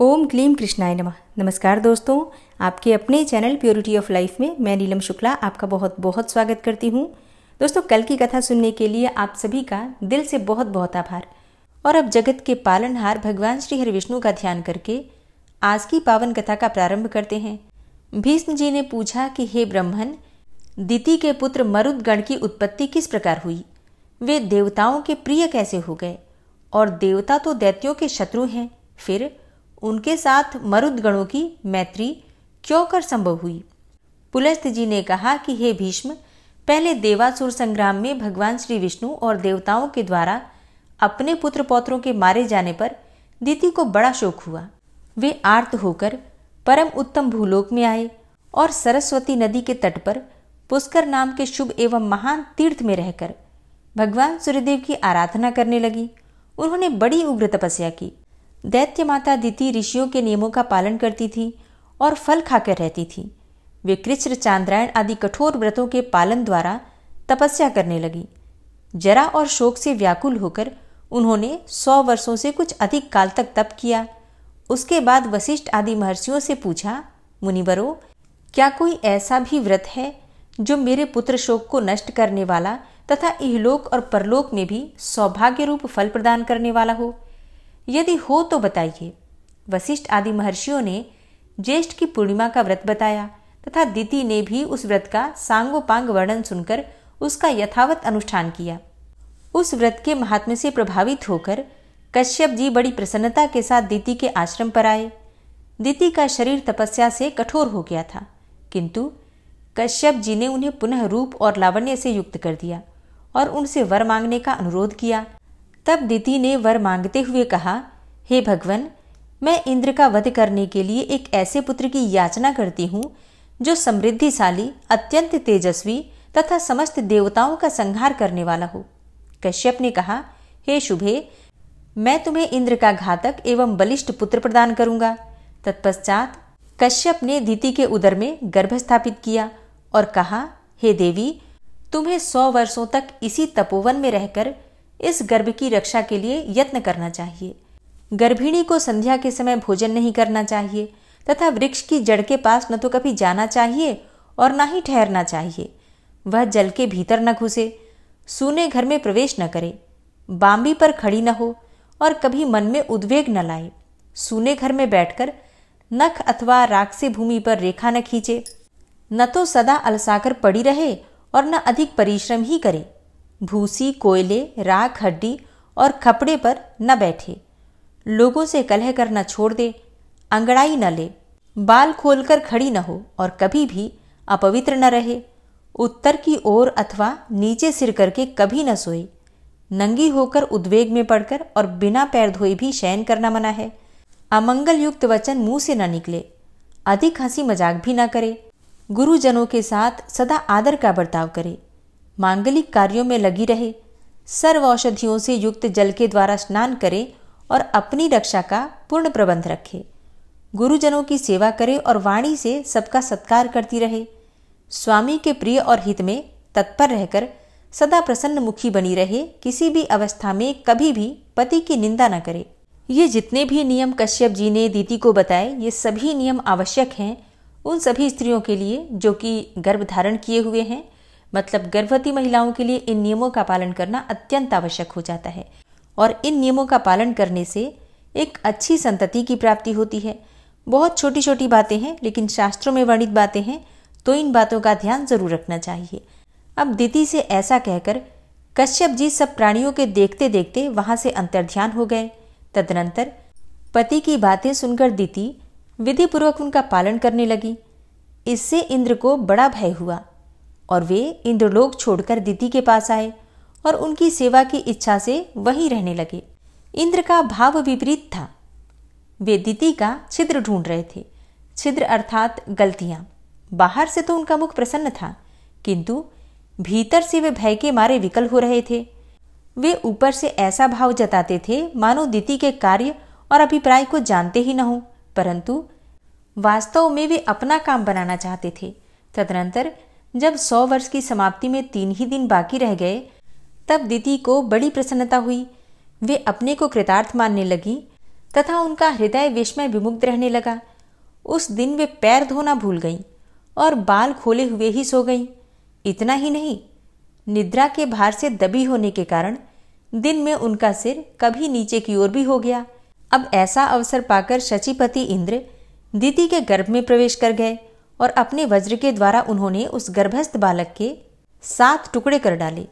ओम क्लीम कृष्णाय नमः नमस्कार दोस्तों आपके अपने चैनल प्योरिटी ऑफ लाइफ में मैं नीलम शुक्ला आपका बहुत बहुत स्वागत करती हूँ दोस्तों कल की कथा सुनने के लिए आप सभी का दिल से बहुत बहुत आभार और अब जगत के पालनहार भगवान श्री हरि विष्णु का ध्यान करके आज की पावन कथा का प्रारंभ करते हैं भीष्म जी ने पूछा कि हे ब्रह्मन दिति के पुत्र मरुदगण की उत्पत्ति किस प्रकार हुई वे देवताओं के प्रिय कैसे हो गए और देवता तो दैत्यों के शत्रु हैं फिर उनके साथ मरुदगणों की मैत्री क्यों कर संभव हुई पुलस्त जी ने कहा कि हे भीष्म पहले देवासुर संग्राम में भगवान श्री विष्णु और देवताओं के द्वारा अपने पुत्र पौत्रों के मारे जाने पर दीति को बड़ा शोक हुआ वे आर्त होकर परम उत्तम भूलोक में आए और सरस्वती नदी के तट पर पुष्कर नाम के शुभ एवं महान तीर्थ में रहकर भगवान सूर्यदेव की आराधना करने लगी उन्होंने बड़ी उग्र तपस्या की दैत्य माता दिति ऋषियों के नियमों का पालन करती थी और फल खाकर रहती थी वे कृष्ण चांद्रायण आदि कठोर व्रतों के पालन द्वारा तपस्या करने लगी जरा और शोक से व्याकुल होकर उन्होंने सौ वर्षों से कुछ अधिक काल तक तप किया उसके बाद वशिष्ठ आदि महर्षियों से पूछा मुनिवरो क्या कोई ऐसा भी व्रत है जो मेरे पुत्र शोक को नष्ट करने वाला तथा इहलोक और परलोक में भी सौभाग्य रूप फल प्रदान करने वाला हो यदि हो तो बताइए वशिष्ठ आदि महर्षियों ने ज्येष्ठ की पूर्णिमा का व्रत बताया तथा दीति ने भी उस व्रत का सांगोपांग वर्णन सुनकर उसका यथावत अनुष्ठान किया उस व्रत के महात्म्य से प्रभावित होकर कश्यप जी बड़ी प्रसन्नता के साथ दीति के आश्रम पर आए दीति का शरीर तपस्या से कठोर हो गया था किंतु कश्यप जी ने उन्हें पुनः रूप और लावण्य से युक्त कर दिया और उनसे वर मांगने का अनुरोध किया तब दिति ने वर मांगते हुए कहा हे भगवान मैं इंद्र का वध करने के लिए एक ऐसे पुत्र की याचना करती हूँ जो समृद्धिशाली अत्यंत तेजस्वी तथा समस्त देवताओं का संहार करने वाला हो कश्यप ने कहा हे शुभे मैं तुम्हें इंद्र का घातक एवं बलिष्ठ पुत्र प्रदान करूंगा तत्पश्चात कश्यप ने दीति के उदर में गर्भ स्थापित किया और कहा हे देवी तुम्हें सौ वर्षों तक इसी तपोवन में रहकर इस गर्भ की रक्षा के लिए यत्न करना चाहिए गर्भिणी को संध्या के समय भोजन नहीं करना चाहिए तथा वृक्ष की जड़ के पास न तो कभी जाना चाहिए और न ही ठहरना चाहिए वह जल के भीतर न घुसे सूने घर में प्रवेश न करे बाम्बी पर खड़ी न हो और कभी मन में उद्वेग न लाए सूने घर में बैठकर नख अथवा राख से भूमि पर रेखा न खींचे न तो सदा अलसाकर पड़ी रहे और न अधिक परिश्रम ही करे भूसी कोयले राख हड्डी और खपड़े पर न बैठे लोगों से कलह करना छोड़ दे अंगड़ाई न ले बाल खोलकर खड़ी न हो और कभी भी अपवित्र न रहे उत्तर की ओर अथवा नीचे सिर करके कभी न सोए नंगी होकर उद्वेग में पड़कर और बिना पैर धोए भी शयन करना मना है अमंगल युक्त वचन मुंह से न निकले अधिक हंसी मजाक भी न करे गुरुजनों के साथ सदा आदर का बर्ताव करे मांगलिक कार्यों में लगी रहे सर्व औषधियों से युक्त जल के द्वारा स्नान करे और अपनी रक्षा का पूर्ण प्रबंध रखे गुरुजनों की सेवा करे और वाणी से सबका सत्कार करती रहे स्वामी के प्रिय और हित में तत्पर रहकर सदा प्रसन्न मुखी बनी रहे किसी भी अवस्था में कभी भी पति की निंदा न करे ये जितने भी नियम कश्यप जी ने दीदी को बताए ये सभी नियम आवश्यक हैं उन सभी स्त्रियों के लिए जो कि गर्भ धारण किए हुए हैं मतलब गर्भवती महिलाओं के लिए इन नियमों का पालन करना अत्यंत आवश्यक हो जाता है और इन नियमों का पालन करने से एक अच्छी संतति की प्राप्ति होती है बहुत छोटी छोटी बातें हैं लेकिन शास्त्रों में वर्णित बातें हैं तो इन बातों का ध्यान जरूर रखना चाहिए अब दिति से ऐसा कहकर कश्यप जी सब प्राणियों के देखते देखते वहां से अंतर्ध्यान हो गए तदनंतर पति की बातें सुनकर दिति विधिपूर्वक उनका पालन करने लगी इससे इंद्र को बड़ा भय हुआ और वे इंद्रलोक छोड़कर दिति के पास आए और उनकी सेवा की इच्छा से वहीं रहने लगे इंद्र का भाव विपरीत था वे दिति का छिद्र ढूंढ रहे थे छिद्र अर्थात गलतियां बाहर से तो उनका मुख प्रसन्न था किंतु भीतर से वे भय के मारे विकल हो रहे थे वे ऊपर से ऐसा भाव जताते थे मानो दिति के कार्य और अभिप्राय को जानते ही न हो परंतु वास्तव में वे अपना काम बनाना चाहते थे तदनंतर जब सौ वर्ष की समाप्ति में तीन ही दिन बाकी रह गए तब दीदी को बड़ी प्रसन्नता हुई वे अपने को कृतार्थ मानने लगी तथा उनका हृदय विस्मय विमुग्ध रहने लगा उस दिन वे पैर धोना भूल गईं और बाल खोले हुए ही सो गईं इतना ही नहीं निद्रा के भार से दबी होने के कारण दिन में उनका सिर कभी नीचे की ओर भी हो गया अब ऐसा अवसर पाकर शचीपति इंद्र दीदी के गर्भ में प्रवेश कर गए और अपने वज्र के द्वारा उन्होंने उस गर्भस्थ बालक के सात टुकड़े कर डाले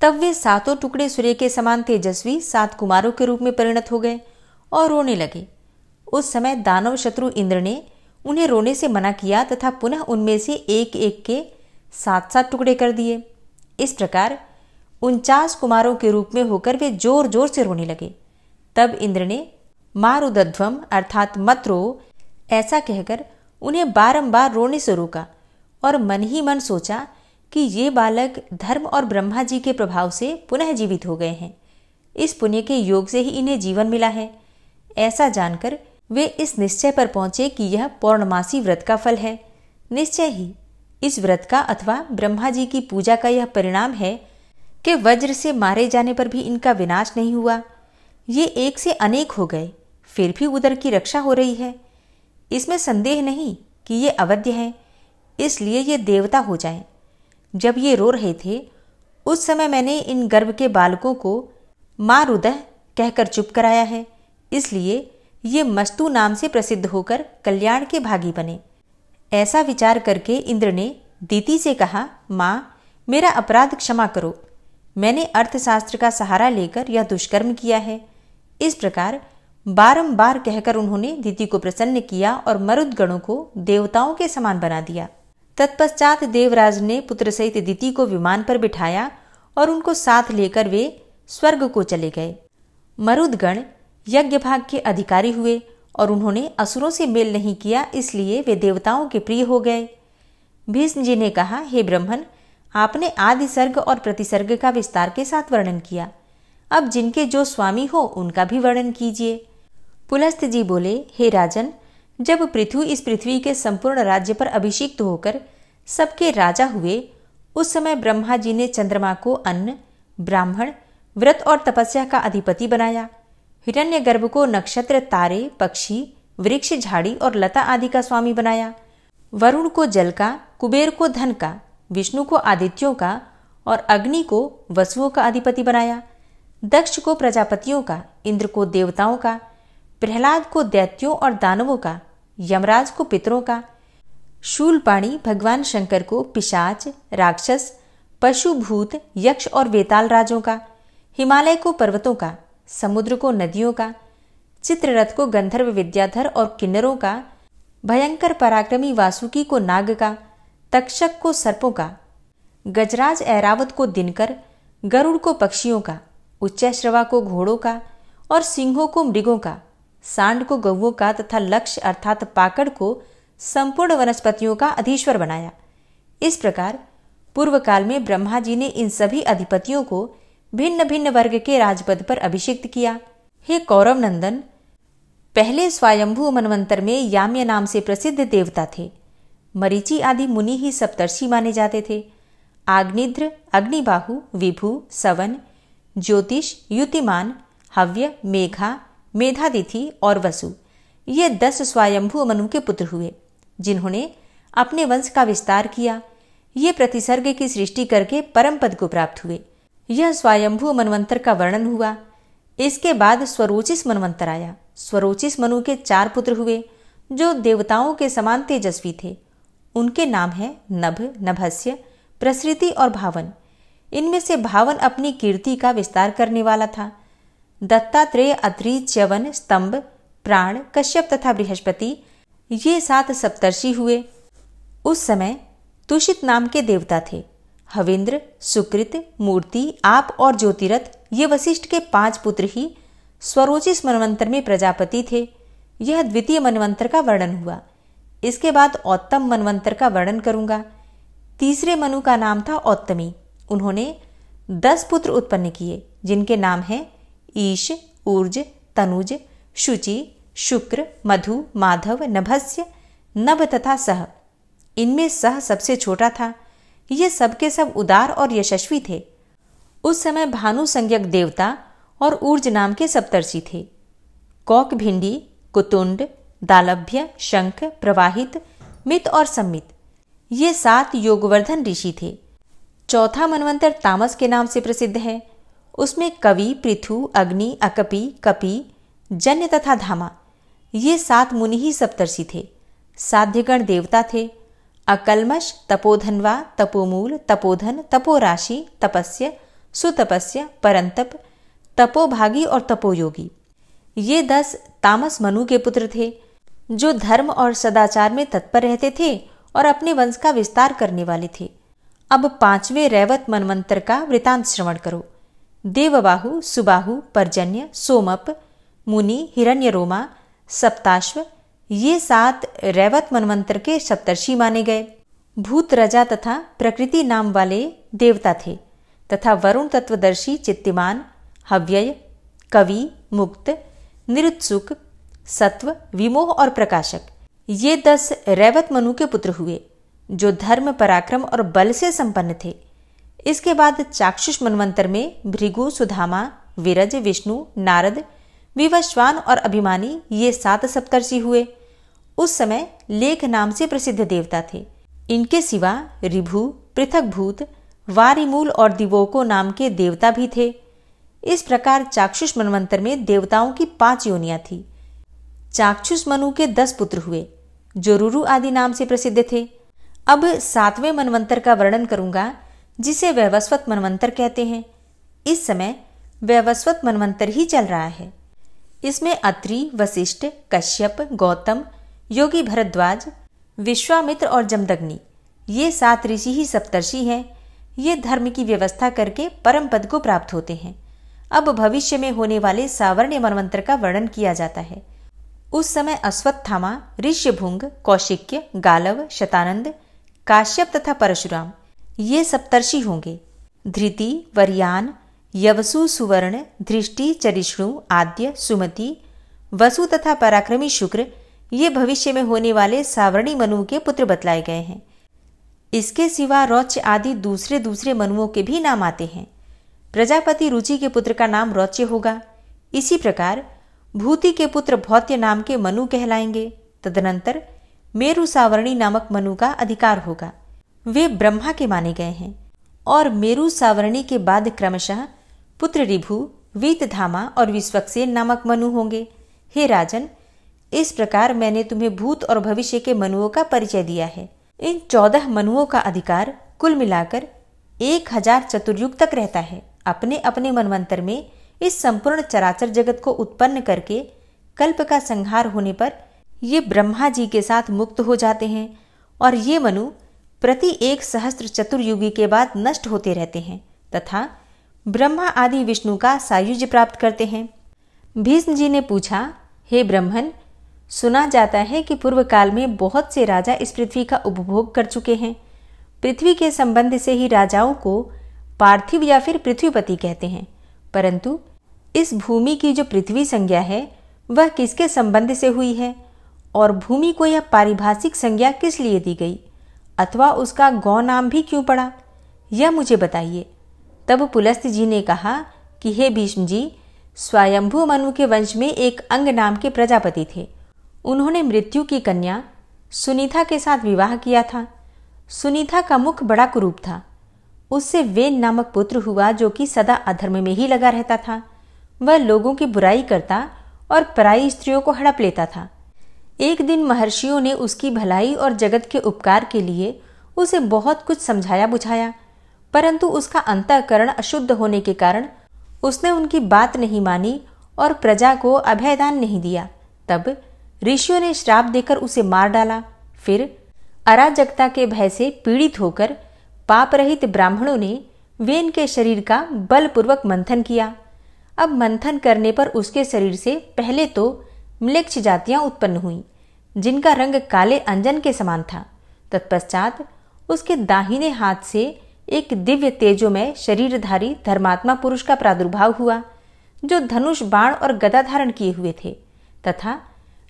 तब वे सातों टुकड़े सूर्य के समान तेजस्वी सात कुमारों के रूप में परिणत हो गए और रोने लगे उस समय दानव शत्रु इंद्र ने उन्हें रोने से मना किया तथा पुनः उनमें से एक एक के सात सात टुकड़े कर दिए इस प्रकार उनचास कुमारों के रूप में होकर वे जोर जोर से रोने लगे तब इंद्र ने मारुद्वम अर्थात मत रो ऐसा कहकर उन्हें बारंबार रोने से रोका और मन ही मन सोचा कि ये बालक धर्म और ब्रह्मा जी के प्रभाव से पुनः जीवित हो गए हैं इस पुण्य के योग से ही इन्हें जीवन मिला है ऐसा जानकर वे इस निश्चय पर पहुंचे कि यह पौर्णमासी व्रत का फल है निश्चय ही इस व्रत का अथवा ब्रह्मा जी की पूजा का यह परिणाम है कि वज्र से मारे जाने पर भी इनका विनाश नहीं हुआ ये एक से अनेक हो गए फिर भी उदर की रक्षा हो रही है इसमें संदेह नहीं कि ये अवध्य हैं इसलिए ये देवता हो जाएं। जब ये रो रहे थे उस समय मैंने इन गर्भ के बालकों को माँ रुदह कहकर चुप कराया है इसलिए ये मस्तु नाम से प्रसिद्ध होकर कल्याण के भागी बने ऐसा विचार करके इंद्र ने दीति से कहा माँ मेरा अपराध क्षमा करो मैंने अर्थशास्त्र का सहारा लेकर यह दुष्कर्म किया है इस प्रकार बारंबार कहकर उन्होंने दिति को प्रसन्न किया और मरुदगणों को देवताओं के समान बना दिया तत्पश्चात देवराज ने पुत्र सहित दिति को विमान पर बिठाया और उनको साथ लेकर वे स्वर्ग को चले गए मरुदगण यज्ञ भाग के अधिकारी हुए और उन्होंने असुरों से मेल नहीं किया इसलिए वे देवताओं के प्रिय हो गए भीष्म जी ने कहा हे ब्रह्मन आपने आदि सर्ग और प्रतिसर्ग का विस्तार के साथ वर्णन किया अब जिनके जो स्वामी हो उनका भी वर्णन कीजिए पुलस्त जी बोले हे राजन जब पृथु इस पृथ्वी के संपूर्ण राज्य पर अभिषिक्त होकर सबके राजा हुए उस समय ब्रह्मा जी ने चंद्रमा को अन्न ब्राह्मण व्रत और तपस्या का अधिपति बनाया हिरण्य गर्भ को नक्षत्र तारे पक्षी वृक्ष झाड़ी और लता आदि का स्वामी बनाया वरुण को जल का कुबेर को धन का विष्णु को आदित्यों का और अग्नि को वसुओं का अधिपति बनाया दक्ष को प्रजापतियों का इंद्र को देवताओं का प्रहलाद को दैत्यों और दानवों का यमराज को पितरों का शूलपाणी भगवान शंकर को पिशाच राक्षस पशुभूत यक्ष और वेताल राजों का हिमालय को पर्वतों का समुद्र को नदियों का चित्ररथ को गंधर्व विद्याधर और किन्नरों का भयंकर पराक्रमी वासुकी को नाग का तक्षक को सर्पों का गजराज ऐरावत को दिनकर गरुड़ को पक्षियों का उच्चैश्रवा को घोड़ों का और सिंहों को मृगों का सांड को गऊ का तथा लक्ष्य अर्थात पाकड़ को संपूर्ण वनस्पतियों का अधीश्वर बनाया इस प्रकार पूर्व काल में ब्रह्मा जी ने इन सभी अधिपतियों को भिन्न भिन्न वर्ग के राजपद पर अभिषिक्त किया हे कौरव नंदन पहले स्वयंभू मनवंतर में याम्य नाम से प्रसिद्ध देवता थे मरीचि आदि मुनि ही सप्तर्षि माने जाते थे आग्निध्र अग्निबाहु विभु सवन ज्योतिष युतिमान हव्य मेघा मेधादिथि और वसु ये दस स्वयंभू मनु के पुत्र हुए जिन्होंने अपने वंश का विस्तार किया ये प्रतिसर्ग की सृष्टि करके परम पद को प्राप्त हुए यह स्वयंभू मनवंतर का वर्णन हुआ इसके बाद स्वरोचिस मनवंतर आया स्वरोचिस मनु के चार पुत्र हुए जो देवताओं के समान तेजस्वी थे उनके नाम है नभ नभस्य प्रसृति और भावन इनमें से भावन अपनी कीर्ति का विस्तार करने वाला था दत्तात्रेय अत्रि च्यवन स्तंभ प्राण कश्यप तथा बृहस्पति ये सात सप्तर्षि हुए उस समय तुषित नाम के देवता थे हविंद्र सुकृत मूर्ति आप और ज्योतिरथ ये वशिष्ठ के पांच पुत्र ही स्वरोचिस मनवंतर में प्रजापति थे यह द्वितीय मनवंतर का वर्णन हुआ इसके बाद औत्तम मनवंतर का वर्णन करूंगा तीसरे मनु का नाम था औत्तमी उन्होंने दस पुत्र उत्पन्न किए जिनके नाम हैं ईश ऊर्ज तनुज शुचि शुक्र मधु माधव नभस्य नभ तथा सह इनमें सह सबसे छोटा था ये सबके सब उदार और यशस्वी थे उस समय भानु संज्ञक देवता और ऊर्ज नाम के सप्तर्षि थे कौक भिंडी कुतुंड दालभ्य शंख प्रवाहित मित और सम्मित ये सात योगवर्धन ऋषि थे चौथा मनवंतर तामस के नाम से प्रसिद्ध है उसमें कवि पृथु अग्नि अकपि कपि जन्य तथा धामा ये सात मुनि ही सप्तर्षि थे साध्यगण देवता थे अकलमश तपोधनवा तपोमूल तपोधन तपोराशि तपस्य सुतपस्य परंतप तपोभागी और तपोयोगी ये दस तामस मनु के पुत्र थे जो धर्म और सदाचार में तत्पर रहते थे और अपने वंश का विस्तार करने वाले थे अब पांचवें रैवत मनमंत्र का वृतांत श्रवण करो देवबाहु सुबाहु पर्जन्य सोमप मुनि हिरण्यरोमा सप्ताश्व ये सात रैवत मनमंत्र के सप्तर्षि माने गए भूत रजा तथा प्रकृति नाम वाले देवता थे तथा वरुण तत्वदर्शी चित्तिमान हव्यय कवि मुक्त निरुत्सुक सत्व विमोह और प्रकाशक ये दस रैवत मनु के पुत्र हुए जो धर्म पराक्रम और बल से संपन्न थे इसके बाद चाक्षुष मनवंतर में भृगु सुधामा विरज विष्णु नारद विवश्वान और अभिमानी ये सात सप्तर्षि हुए उस समय लेख नाम से प्रसिद्ध देवता थे इनके सिवा रिभु पृथक भूत वारिमूल और दिवोको नाम के देवता भी थे इस प्रकार चाक्षुष मनवंतर में देवताओं की पांच योनियां थी चाक्षुष मनु के दस पुत्र हुए जो रुरु आदि नाम से प्रसिद्ध थे अब सातवें मनवंतर का वर्णन करूंगा जिसे वैवस्वत मनवंतर कहते हैं इस समय वैवस्वत मनवंतर ही चल रहा है इसमें अत्रि वशिष्ठ कश्यप गौतम योगी भरद्वाज विश्वामित्र और जमदग्नि ये सात ऋषि ही सप्तर्षि हैं ये धर्म की व्यवस्था करके परम पद को प्राप्त होते हैं अब भविष्य में होने वाले सावर्ण्य मनवंतर का वर्णन किया जाता है उस समय अश्वत्थामा ऋष्यभुंग कौशिक्य गालव शतानंद काश्यप तथा परशुराम ये सप्तर्षि होंगे धृति वरियान यवसु सुवर्ण धृष्टि चरिष्णु आद्य सुमति वसु तथा पराक्रमी शुक्र ये भविष्य में होने वाले सावर्णी मनु के पुत्र बतलाए गए हैं इसके सिवा रौच आदि दूसरे दूसरे मनुओं के भी नाम आते हैं प्रजापति रुचि के पुत्र का नाम रौच्य होगा इसी प्रकार भूति के पुत्र भौत्य नाम के मनु कहलाएंगे तदनंतर मेरु सावर्णी नामक मनु का अधिकार होगा वे ब्रह्मा के माने गए हैं और मेरु सावरणी के बाद क्रमशः पुत्र रिभु वीतधामा और विश्वक्सेन नामक मनु होंगे हे राजन इस प्रकार मैंने तुम्हें भूत और भविष्य के मनुओं का परिचय दिया है इन चौदह मनुओं का अधिकार कुल मिलाकर एक हजार चतुर्युग तक रहता है अपने अपने मनवंतर में इस संपूर्ण चराचर जगत को उत्पन्न करके कल्प का संहार होने पर ये ब्रह्मा जी के साथ मुक्त हो जाते हैं और ये मनु प्रति एक सहस्त्र चतुर्युगी के बाद नष्ट होते रहते हैं तथा ब्रह्मा आदि विष्णु का सायुज प्राप्त करते हैं भीष्म जी ने पूछा हे ब्रह्मन सुना जाता है कि पूर्व काल में बहुत से राजा इस पृथ्वी का उपभोग कर चुके हैं पृथ्वी के संबंध से ही राजाओं को पार्थिव या फिर पृथ्वीपति कहते हैं परंतु इस भूमि की जो पृथ्वी संज्ञा है वह किसके संबंध से हुई है और भूमि को यह पारिभाषिक संज्ञा किस लिए दी गई अथवा उसका गौ नाम भी क्यों पड़ा यह मुझे बताइए तब पुलस्त जी ने कहा कि हे भीष्म जी स्वयंभू मनु के वंश में एक अंग नाम के प्रजापति थे उन्होंने मृत्यु की कन्या सुनीता के साथ विवाह किया था सुनीता का मुख बड़ा कुरूप था उससे वेन नामक पुत्र हुआ जो कि सदा अधर्म में ही लगा रहता था वह लोगों की बुराई करता और पराई स्त्रियों को हड़प लेता था एक दिन महर्षियों ने उसकी भलाई और जगत के उपकार के लिए उसे बहुत कुछ समझाया बुझाया परंतु उसका अंतकरण अशुद्ध होने के कारण उसने उनकी बात नहीं मानी और प्रजा को अभयदान नहीं दिया तब ऋषियों ने श्राप देकर उसे मार डाला फिर अराजकता के भय से पीड़ित होकर पाप रहित ब्राह्मणों ने वेन के शरीर का बलपूर्वक मंथन किया अब मंथन करने पर उसके शरीर से पहले तो म्लेक्ष जातियां उत्पन्न हुई जिनका रंग काले अंजन के समान था तत्पश्चात उसके दाहिने हाथ से एक दिव्य में शरीरधारी धर्मात्मा पुरुष का प्रादुर्भाव हुआ जो धनुष बाण और गदा धारण किए हुए थे तथा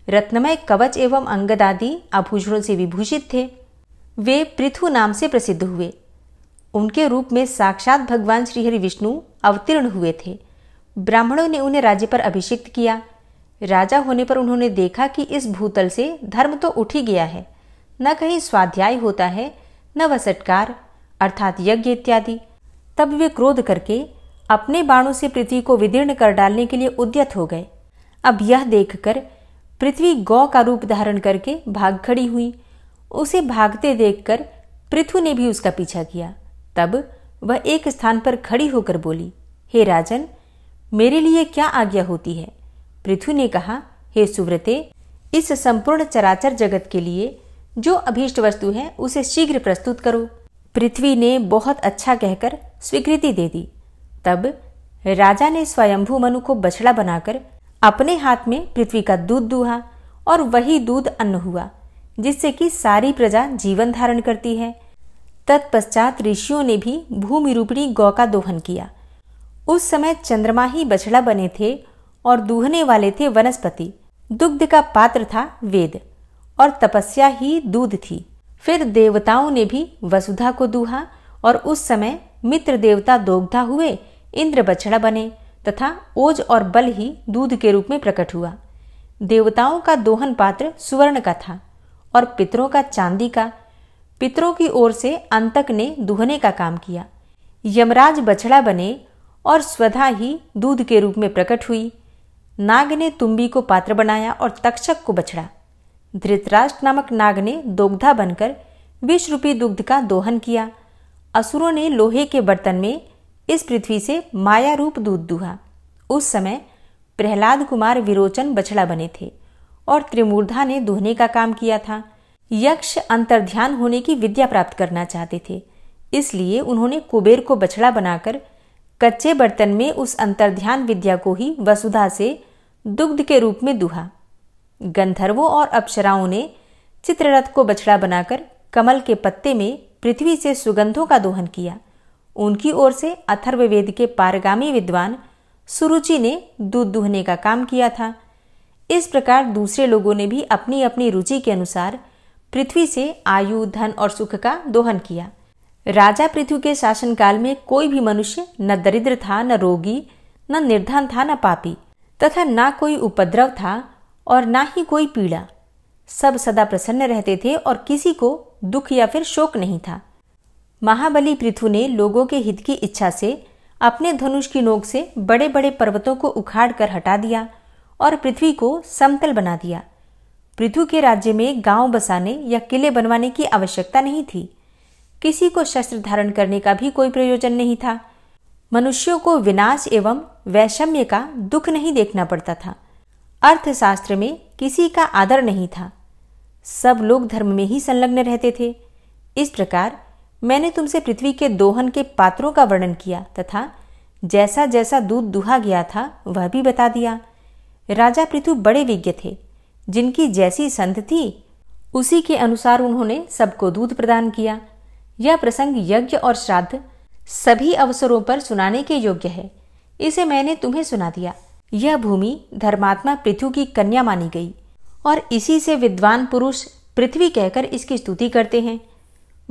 रत्नमय कवच एवं आदि आभूषणों से विभूषित थे वे पृथु नाम से प्रसिद्ध हुए उनके रूप में साक्षात भगवान श्रीहरि विष्णु अवतीर्ण हुए थे ब्राह्मणों ने उन्हें राज्य पर अभिषिक्त किया राजा होने पर उन्होंने देखा कि इस भूतल से धर्म तो उठ ही गया है न कहीं स्वाध्याय होता है न वह सटकार अर्थात यज्ञ इत्यादि तब वे क्रोध करके अपने बाणों से पृथ्वी को विदीर्ण कर डालने के लिए उद्यत हो गए अब यह देखकर पृथ्वी गौ का रूप धारण करके भाग खड़ी हुई उसे भागते देखकर पृथ्वी ने भी उसका पीछा किया तब वह एक स्थान पर खड़ी होकर बोली हे राजन मेरे लिए क्या आज्ञा होती है पृथु ने कहा हे सुव्रते इस संपूर्ण चराचर जगत के लिए जो अभीष्ट वस्तु है उसे शीघ्र प्रस्तुत करो पृथ्वी ने बहुत अच्छा कहकर स्वीकृति दे दी तब राजा ने स्वयंभू मनु को बछड़ा बनाकर अपने हाथ में पृथ्वी का दूध दुहा और वही दूध अन्न हुआ जिससे कि सारी प्रजा जीवन धारण करती है तत्पश्चात ऋषियों ने भी भूमि रूपणी गौ का दोहन किया उस समय चंद्रमा ही बछड़ा बने थे और दूहने वाले थे वनस्पति दुग्ध का पात्र था वेद और तपस्या ही दूध थी फिर देवताओं ने भी वसुधा को दूहा और उस समय मित्र देवता दोग्धा हुए इंद्र बछड़ा बने तथा ओज और बल ही दूध के रूप में प्रकट हुआ देवताओं का दोहन पात्र सुवर्ण का था और पितरों का चांदी का पितरों की ओर से अंतक ने दुहने का काम किया यमराज बछड़ा बने और स्वधा ही दूध के रूप में प्रकट हुई नाग ने तुम्बी को पात्र बनाया और तक्षक को बछड़ा धृतराष्ट्र नामक नाग ने दोग्धा बनकर विष रूपी दुग्ध का दोहन किया असुरों ने लोहे के बर्तन में इस पृथ्वी से माया रूप दूध दुहा उस समय प्रहलाद कुमार विरोचन बछड़ा बने थे और त्रिमूर्धा ने दुहने का काम किया था यक्ष अंतर्ध्यान होने की विद्या प्राप्त करना चाहते थे इसलिए उन्होंने कुबेर को बछड़ा बनाकर कच्चे बर्तन में उस अंतर्ध्यान विद्या को ही वसुधा से दुग्ध के रूप में दुहा गंधर्वों और अप्सराओं ने चित्ररथ को बछड़ा बनाकर कमल के पत्ते में पृथ्वी से सुगंधों का दोहन किया उनकी ओर से अथर्ववेद के पारगामी विद्वान सुरुचि ने दूध दूहने का काम किया था इस प्रकार दूसरे लोगों ने भी अपनी अपनी रुचि के अनुसार पृथ्वी से आयु धन और सुख का दोहन किया राजा पृथ्वी के शासनकाल में कोई भी मनुष्य न दरिद्र था न रोगी न निर्धन था न पापी तथा ना कोई उपद्रव था और ना ही कोई पीड़ा सब सदा प्रसन्न रहते थे और किसी को दुख या फिर शोक नहीं था महाबली पृथु ने लोगों के हित की इच्छा से अपने धनुष की नोक से बड़े बड़े पर्वतों को उखाड़ कर हटा दिया और पृथ्वी को समतल बना दिया पृथु के राज्य में गांव बसाने या किले बनवाने की आवश्यकता नहीं थी किसी को शस्त्र धारण करने का भी कोई प्रयोजन नहीं था मनुष्यों को विनाश एवं वैषम्य का दुख नहीं देखना पड़ता था अर्थशास्त्र में किसी का आदर नहीं था सब लोग धर्म में ही संलग्न रहते थे इस प्रकार मैंने तुमसे पृथ्वी के दोहन के पात्रों का वर्णन किया तथा जैसा जैसा दूध दुहा गया था वह भी बता दिया राजा पृथु बड़े विज्ञ थे जिनकी जैसी संध थी उसी के अनुसार उन्होंने सबको दूध प्रदान किया यह प्रसंग यज्ञ और श्राद्ध सभी अवसरों पर सुनाने के योग्य है इसे मैंने तुम्हें सुना दिया यह भूमि धर्मात्मा पृथ्वी की कन्या मानी गई और इसी से विद्वान पुरुष पृथ्वी कहकर इसकी स्तुति करते हैं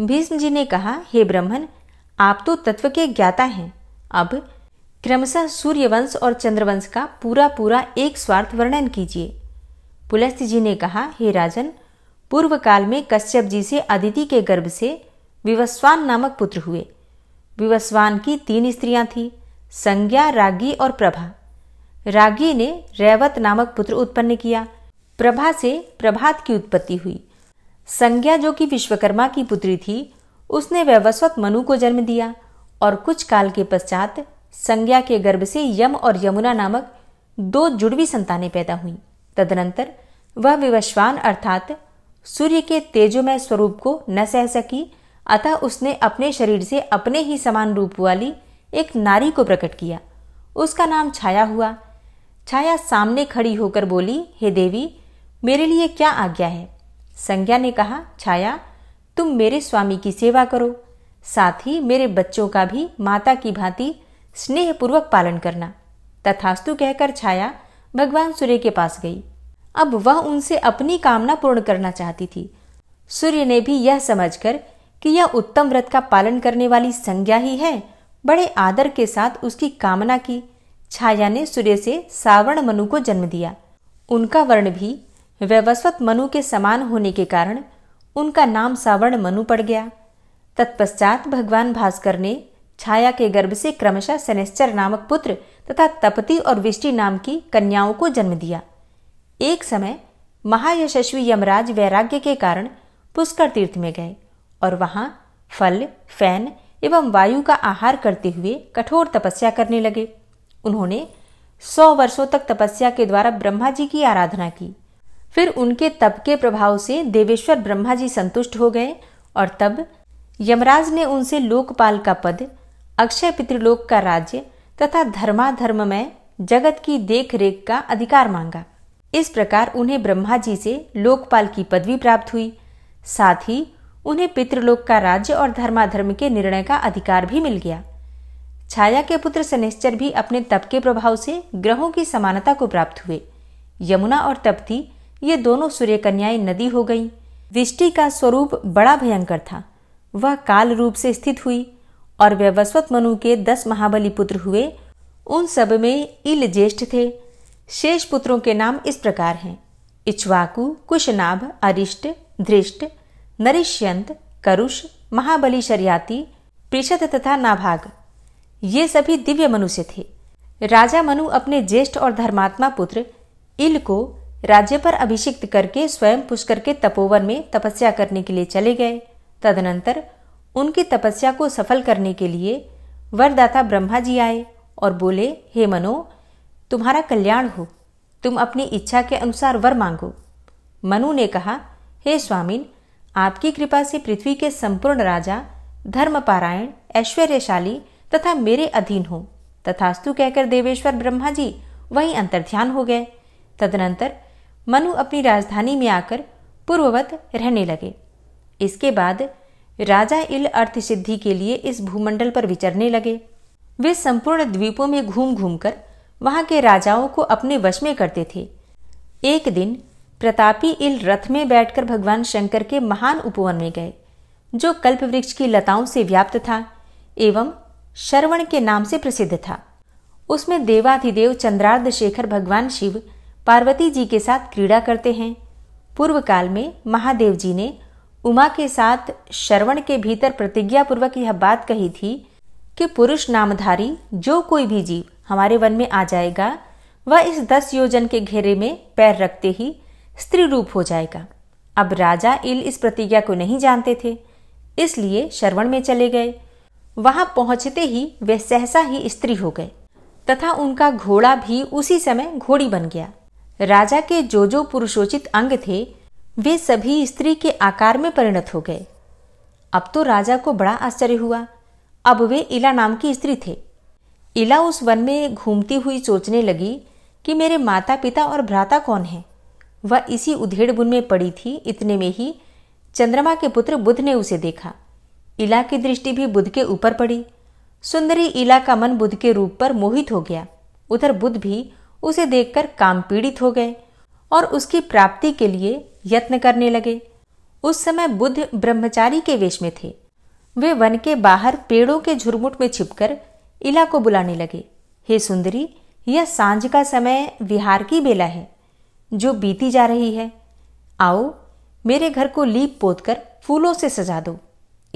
भीष्म जी ने कहा हे ब्रह्मन आप तो तत्व के ज्ञाता हैं अब क्रमशः सूर्यवंश और चंद्रवंश का पूरा पूरा एक स्वार्थ वर्णन कीजिए पुलस्थ जी ने कहा हे राजन पूर्व काल में कश्यप जी से अदिति के गर्भ से विवस्वान नामक पुत्र हुए विवस्वान की तीन स्त्रियां थीं संज्ञा रागी और प्रभा रागी ने रैवत नामक पुत्र उत्पन्न किया प्रभा से प्रभात की उत्पत्ति हुई संज्ञा जो कि विश्वकर्मा की पुत्री थी उसने वैवस्वत मनु को जन्म दिया और कुछ काल के पश्चात संज्ञा के गर्भ से यम और यमुना नामक दो जुड़वी संतानें पैदा हुईं तदनंतर वह विवश्वान अर्थात सूर्य के तेजोमय स्वरूप को न सह सकी अतः उसने अपने शरीर से अपने ही समान रूप वाली एक नारी को प्रकट किया उसका नाम छाया हुआ छाया सामने खड़ी होकर बोली हे देवी मेरे लिए क्या आज्ञा है संज्ञा ने कहा छाया तुम मेरे स्वामी की सेवा करो साथ ही मेरे बच्चों का भी माता की भांति स्नेहपूर्वक पालन करना तथास्तु कहकर छाया भगवान सूर्य के पास गई अब वह उनसे अपनी कामना पूर्ण करना चाहती थी सूर्य ने भी यह समझकर कि यह उत्तम व्रत का पालन करने वाली संज्ञा ही है बड़े आदर के साथ उसकी कामना की छाया ने सूर्य से सावर्ण मनु को जन्म दिया उनका वर्ण भी वैवस्वत मनु के समान होने के कारण उनका नाम सावर्ण मनु पड़ गया तत्पश्चात भगवान भास्कर ने छाया के गर्भ से क्रमशः सनेश्चर नामक पुत्र तथा तपति और विष्टि नाम की कन्याओं को जन्म दिया एक समय महायशस्वी यमराज वैराग्य के कारण पुष्कर तीर्थ में गए और वहाँ फल फैन एवं वायु का आहार करते हुए कठोर तपस्या करने लगे उन्होंने सौ वर्षों तक तपस्या के द्वारा ब्रह्मा जी की आराधना की फिर उनके तप के प्रभाव से देवेश्वर ब्रह्मा जी संतुष्ट हो गए और तब यमराज ने उनसे लोकपाल का पद अक्षय पितृलोक का राज्य तथा धर्माधर्म में जगत की देख रेख का अधिकार मांगा इस प्रकार उन्हें ब्रह्मा जी से लोकपाल की पदवी प्राप्त हुई साथ ही उन्हें पितृलोक का राज्य और धर्माधर्म के निर्णय का अधिकार भी मिल गया छाया के पुत्र सनेश्चर भी अपने तप के प्रभाव से ग्रहों की समानता को प्राप्त हुए यमुना और तपती ये दोनों सूर्यकन्याएं नदी हो गईं विष्टि का स्वरूप बड़ा भयंकर था वह काल रूप से स्थित हुई और व्यवस्वत मनु के दस महाबली पुत्र हुए उन सब में इल ज्येष्ठ थे शेष पुत्रों के नाम इस प्रकार हैं इच्छवाकु कुशनाभ अरिष्ट धृष्ट नरिष्यंत करुष महाबली शरियाती प्रिषद तथा नाभाग ये सभी दिव्य मनुष्य थे राजा मनु अपने ज्येष्ठ और धर्मात्मा पुत्र इल को राज्य पर अभिषिक्त करके स्वयं पुष्कर के तपोवन में तपस्या करने के लिए चले गए तदनंतर उनकी तपस्या को सफल करने के लिए वरदाता ब्रह्मा जी आए और बोले हे मनो तुम्हारा कल्याण हो तुम अपनी इच्छा के अनुसार वर मांगो मनु ने कहा हे स्वामीन आपकी कृपा से पृथ्वी के संपूर्ण राजा धर्मपारायण ऐश्वर्यशाली तथा मेरे अधीन हो तथास्तु कहकर देवेश्वर ब्रह्मा जी वही अंतर्ध्यान हो गए तदनंतर मनु अपनी राजधानी में आकर पूर्ववत रहने लगे इसके बाद राजा इल अर्थ सिद्धि के लिए इस भूमंडल पर विचरने लगे वे संपूर्ण द्वीपों में घूम घूम कर वहां के राजाओं को अपने वश में करते थे एक दिन प्रतापी इल रथ में बैठकर भगवान शंकर के महान उपवन में गए जो कल्प वृक्ष की लताओं से व्याप्त था एवं शरवण के नाम से प्रसिद्ध था उसमें देवाधिदेव चंद्रार्ध शेखर भगवान शिव पार्वती जी के साथ क्रीड़ा करते हैं पूर्व काल में महादेव जी ने उमा के साथ शरवण के भीतर प्रतिज्ञापूर्वक यह बात कही थी कि पुरुष नामधारी जो कोई भी जीव हमारे वन में आ जाएगा वह इस दस योजन के घेरे में पैर रखते ही स्त्री रूप हो जाएगा अब राजा इल इस प्रतिज्ञा को नहीं जानते थे इसलिए श्रवण में चले गए वहां पहुंचते ही वे सहसा ही स्त्री हो गए तथा उनका घोड़ा भी उसी समय घोड़ी बन गया राजा के जो जो पुरुषोचित अंग थे वे सभी स्त्री के आकार में परिणत हो गए अब तो राजा को बड़ा आश्चर्य हुआ अब वे इला नाम की स्त्री थे इला उस वन में घूमती हुई सोचने लगी कि मेरे माता पिता और भ्राता कौन हैं वह इसी उधेड़ बुन में पड़ी थी इतने में ही चंद्रमा के पुत्र बुध ने उसे देखा इला की दृष्टि भी बुध के ऊपर पड़ी सुंदरी इला का मन बुध के रूप पर मोहित हो गया उधर बुध भी उसे देखकर काम पीड़ित हो गए और उसकी प्राप्ति के लिए यत्न करने लगे उस समय बुध ब्रह्मचारी के वेश में थे वे वन के बाहर पेड़ों के झुरमुट में छिपकर इला को बुलाने लगे हे सुंदरी यह सांझ का समय विहार की बेला है जो बीती जा रही है आओ मेरे घर को लीप पोत कर फूलों से सजा दो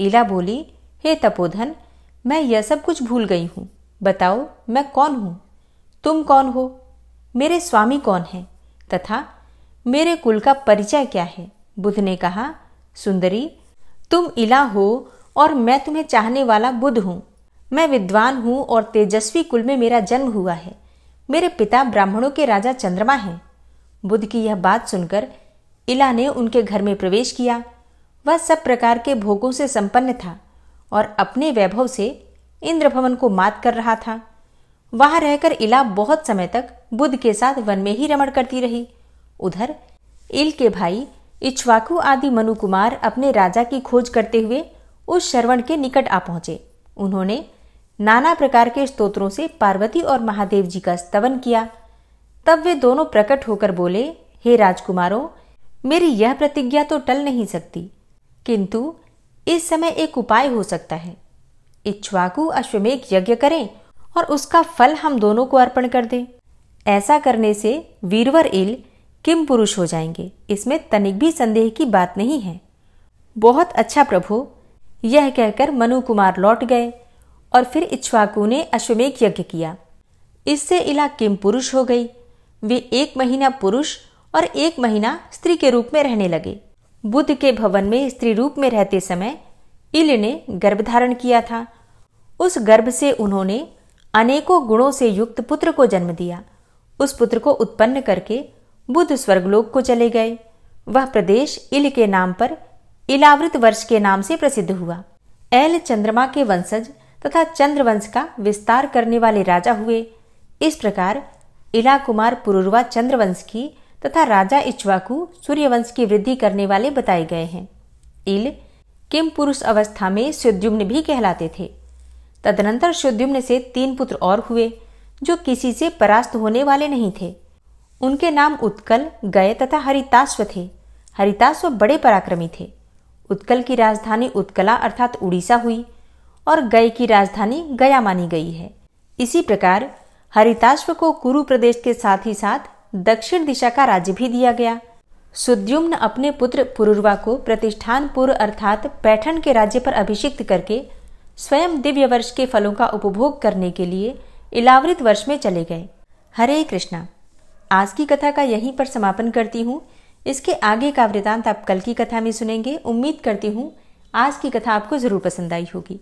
ईला बोली हे तपोधन मैं यह सब कुछ भूल गई हूं बताओ मैं कौन हूं तुम कौन हो मेरे स्वामी कौन है तथा मेरे कुल का परिचय क्या है बुद्ध ने कहा सुंदरी तुम इला हो और मैं तुम्हें चाहने वाला बुद्ध हूँ मैं विद्वान हूँ और तेजस्वी कुल में मेरा जन्म हुआ है मेरे पिता ब्राह्मणों के राजा चंद्रमा हैं बुद्ध की यह बात सुनकर इला ने उनके घर में प्रवेश किया वह सब प्रकार के भोगों से संपन्न था और अपने वैभव से इंद्र भवन को मात कर रहा था वहां रहकर इला बहुत समय तक बुद्ध के साथ वन में ही रमण करती रही उधर इल के भाई इच्छवाकू आदि मनुकुमार अपने राजा की खोज करते हुए उस श्रवण के निकट आ पहुंचे उन्होंने नाना प्रकार के स्तोत्रों से पार्वती और महादेव जी का स्तवन किया तब वे दोनों प्रकट होकर बोले हे राजकुमारों मेरी यह प्रतिज्ञा तो टल नहीं सकती किंतु इस समय एक उपाय हो सकता है इच्छुआकू अश्वमेघ यज्ञ करें और उसका फल हम दोनों को अर्पण कर दें ऐसा करने से वीरवर इल किम पुरुष हो जाएंगे इसमें तनिक भी संदेह की बात नहीं है बहुत अच्छा प्रभु यह कहकर मनु कुमार लौट गए और फिर इच्छुआकू ने अश्वमेघ यज्ञ किया इससे इला किम पुरुष हो गई वे एक महीना पुरुष और एक महीना स्त्री के रूप में रहने लगे बुद्ध के भवन में स्त्री रूप में रहते समय इल ने गर्भ धारण किया था उस गर्भ से उन्होंने अनेकों गुणों से युक्त पुत्र को जन्म दिया उस पुत्र को उत्पन्न करके बुद्ध स्वर्गलोक को चले गए वह प्रदेश इल के नाम पर इलावृत वर्ष के नाम से प्रसिद्ध हुआ एल चंद्रमा के वंशज तथा चंद्रवंश का विस्तार करने वाले राजा हुए इस प्रकार इला कुमार पुरुर्वा चंद्रवंश की तथा राजा इच्छवाकू सूर्यवंश की वृद्धि करने वाले बताए गए हैं इल किम पुरुष अवस्था में शुद्युम्न भी कहलाते थे तदनंतर शुद्युम्न से तीन पुत्र और हुए जो किसी से परास्त होने वाले नहीं थे उनके नाम उत्कल गय तथा हरिताश्व थे हरिताश्व बड़े पराक्रमी थे उत्कल की राजधानी उत्कला अर्थात उड़ीसा हुई और गय की राजधानी गया मानी गई है इसी प्रकार हरिताश्व को कुरु प्रदेश के साथ ही साथ दक्षिण दिशा का राज्य भी दिया गया सुद्युम्न अपने पुत्र पुरुर्वा को पूर्व अर्थात पैठन के राज्य पर अभिषिक्त करके स्वयं दिव्य वर्ष के फलों का उपभोग करने के लिए इलावृत वर्ष में चले गए हरे कृष्णा आज की कथा का यहीं पर समापन करती हूँ इसके आगे का वृतांत आप कल की कथा में सुनेंगे उम्मीद करती हूँ आज की कथा आपको ज़रूर पसंद आई होगी